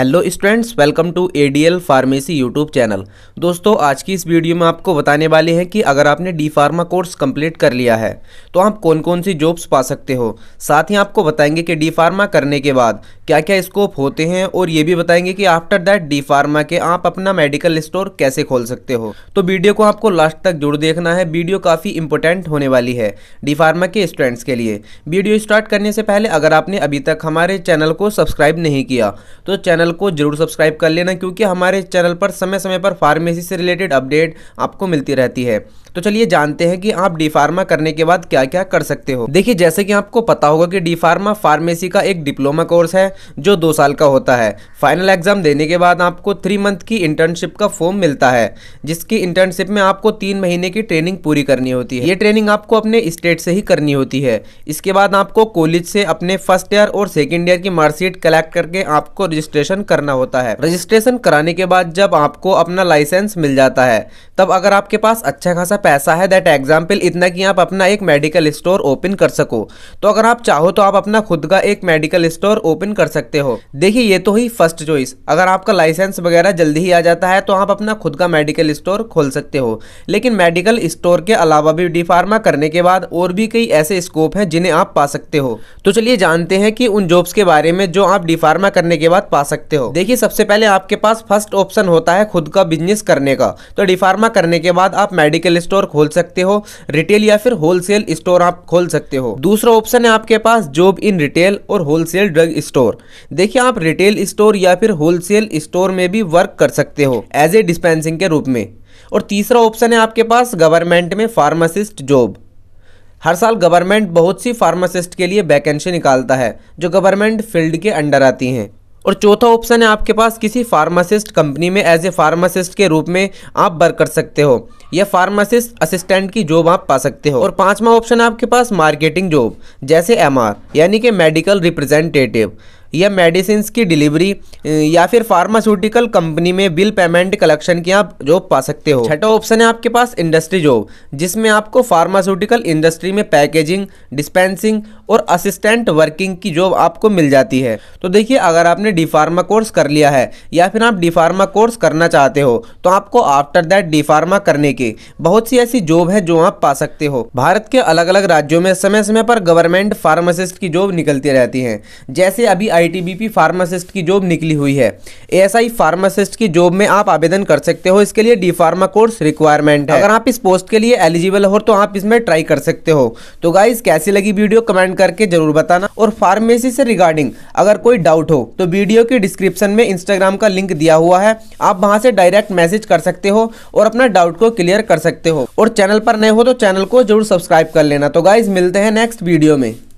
hello students welcome to ADL pharmacy YouTube channel दोस्तों आज की इस वीडियो में आपको बताने वाले हैं कि अगर आपने डी फार्मा कोर्स कंप्लीट कर लिया है तो आप कौन कौन सी जॉब्स पा सकते हो साथ ही आपको बताएंगे कि डी फार्मा करने के बाद क्या क्या स्कोप होते हैं और ये भी बताएंगे कि आफ्टर दैट डी फार्मा के आप अपना मेडिकल स्टोर कैसे खोल सकते हो तो वीडियो को आपको लास्ट तक जुड़ देखना है वीडियो काफ़ी इंपॉर्टेंट होने वाली है डी फार्मा के स्टूडेंट्स के लिए वीडियो स्टार्ट करने से पहले अगर आपने अभी तक हमारे चैनल को सब्सक्राइब नहीं किया तो चैनल चैनल को जरूर सब्सक्राइब कर लेना क्योंकि हमारे चैनल पर समय समय पर फार्मेसी से रिलेटेड अपडेट आपको मिलती रहती है तो चलिए जानते हैं कि आप डी फार्मा करने के बाद क्या क्या कर सकते हो देखिए जैसे कि आपको पता होगा कि डी फार्मा फार्मेसी का एक डिप्लोमा कोर्स है जो दो साल का होता है फाइनल एग्जाम देने के बाद आपको थ्री मंथ की इंटर्नशिप का फॉर्म मिलता है जिसकी इंटर्नशिप में आपको तीन महीने की ट्रेनिंग पूरी करनी होती है ये ट्रेनिंग आपको अपने स्टेट से ही करनी होती है इसके बाद आपको कॉलेज से अपने फर्स्ट ईयर और सेकेंड ईयर की मार्कशीट कलेक्ट करके आपको रजिस्ट्रेशन रजिस्ट्रेशन करना होता है रजिस्ट्रेशन कराने के बाद जब आपको अपना लाइसेंस मिल जाता है तब अगर आपके पास अच्छा खासा पैसा है दैट एग्जाम्पल इतना कि आप अपना एक मेडिकल स्टोर ओपन कर सको तो अगर आप चाहो तो आप अपना खुद का एक मेडिकल स्टोर ओपन कर सकते हो देखिए ये तो ही फर्स्ट चॉइस अगर आपका लाइसेंस वगैरह जल्दी ही आ जाता है तो आप अपना खुद का मेडिकल स्टोर खोल सकते हो लेकिन मेडिकल स्टोर के अलावा भी डी फार्मा करने के बाद और भी कई ऐसे स्कोप हैं जिन्हें आप पा सकते हो तो चलिए जानते हैं कि उन जॉब्स के बारे में जो आप डी फार्मा करने के बाद पा सकते सकते हो देखिए सबसे पहले आपके पास फर्स्ट ऑप्शन होता है खुद का बिजनेस करने का तो डिफार्मा करने के बाद आप मेडिकल स्टोर खोल सकते हो रिटेल या फिर होलसेल स्टोर आप खोल सकते हो दूसरा ऑप्शन है आपके पास जॉब इन रिटेल और होलसेल ड्रग स्टोर देखिए आप रिटेल स्टोर या फिर होलसेल स्टोर में भी वर्क कर सकते हो एज ए डिस्पेंसिंग के रूप में और तीसरा ऑप्शन है आपके पास गवर्नमेंट में फार्मासिस्ट जॉब हर साल गवर्नमेंट बहुत सी फार्मासिस्ट के लिए वैकेंसी निकालता है जो गवर्नमेंट फील्ड के अंडर आती हैं और चौथा ऑप्शन है आपके पास किसी फार्मासिस्ट कंपनी में एज ए फार्मासिस्ट के रूप में आप वर्क कर सकते हो या फार्मासिस्ट असिस्टेंट की जॉब आप पा सकते हो और पांचवा ऑप्शन है आपके पास मार्केटिंग जॉब जैसे एमआर यानी कि मेडिकल रिप्रेजेंटेटिव या मेडिसिन की डिलीवरी या फिर फार्मास्यूटिकल कंपनी में बिल पेमेंट कलेक्शन की आप जॉब पा सकते हो छठा ऑप्शन है आपके पास इंडस्ट्री जॉब जिसमें आपको फार्मास्यूटिकल इंडस्ट्री में पैकेजिंग डिस्पेंसिंग और असिस्टेंट वर्किंग की जॉब आपको मिल जाती है तो देखिए अगर आपने डी फार्मा कोर्स कर लिया है या फिर आप डी फार्मा कोर्स करना चाहते हो तो आपको आफ्टर दैट डी फार्मा करने की बहुत सी ऐसी जॉब है जो आप पा सकते हो भारत के अलग अलग राज्यों में समय समय पर गवर्नमेंट फार्मासिस्ट की जॉब निकलती रहती है जैसे अभी आईटीबीपी फार्मासिस्ट की जॉब निकली हुई है एएसआई फार्मासिस्ट की जॉब में आप आवेदन कर सकते हो इसके लिए डी फार्मा कोर्स रिक्वायरमेंट है अगर आप इस पोस्ट के लिए एलिजिबल हो तो आप इसमें ट्राई कर सकते हो तो गाइज कैसी लगी वीडियो कमेंट करके जरूर बताना और फार्मेसी से रिगार्डिंग अगर कोई डाउट हो तो वीडियो के डिस्क्रिप्शन में इंस्टाग्राम का लिंक दिया हुआ है आप वहां से डायरेक्ट मैसेज कर सकते हो और अपना डाउट को क्लियर कर सकते हो और चैनल पर नए हो तो चैनल को जरूर सब्सक्राइब कर लेना तो गाइज मिलते हैं नेक्स्ट वीडियो में